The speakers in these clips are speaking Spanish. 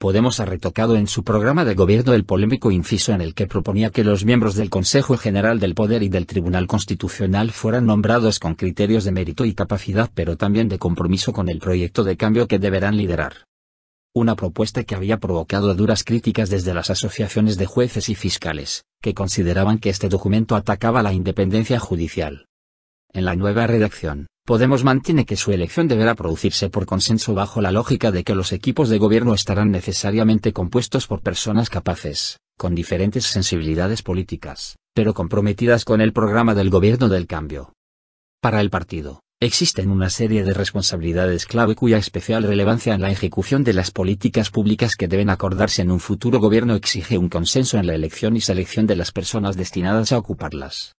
Podemos ha retocado en su programa de gobierno el polémico inciso en el que proponía que los miembros del Consejo General del Poder y del Tribunal Constitucional fueran nombrados con criterios de mérito y capacidad pero también de compromiso con el proyecto de cambio que deberán liderar. Una propuesta que había provocado duras críticas desde las asociaciones de jueces y fiscales, que consideraban que este documento atacaba la independencia judicial. En la nueva redacción, Podemos mantiene que su elección deberá producirse por consenso bajo la lógica de que los equipos de gobierno estarán necesariamente compuestos por personas capaces, con diferentes sensibilidades políticas, pero comprometidas con el programa del gobierno del cambio. Para el partido, existen una serie de responsabilidades clave cuya especial relevancia en la ejecución de las políticas públicas que deben acordarse en un futuro gobierno exige un consenso en la elección y selección de las personas destinadas a ocuparlas.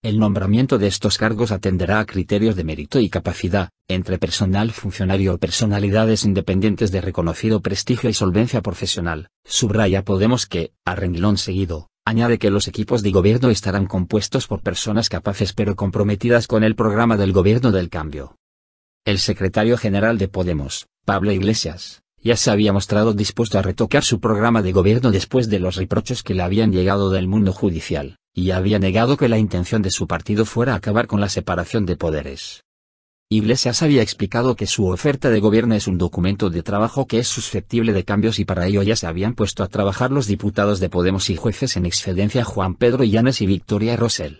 El nombramiento de estos cargos atenderá a criterios de mérito y capacidad, entre personal funcionario o personalidades independientes de reconocido prestigio y solvencia profesional. Subraya Podemos que, a renglón seguido, añade que los equipos de gobierno estarán compuestos por personas capaces pero comprometidas con el programa del gobierno del cambio. El secretario general de Podemos, Pablo Iglesias, ya se había mostrado dispuesto a retocar su programa de gobierno después de los reproches que le habían llegado del mundo judicial y había negado que la intención de su partido fuera acabar con la separación de poderes. Iglesias había explicado que su oferta de gobierno es un documento de trabajo que es susceptible de cambios y para ello ya se habían puesto a trabajar los diputados de Podemos y jueces en excedencia Juan Pedro Llanes y Victoria Rosell.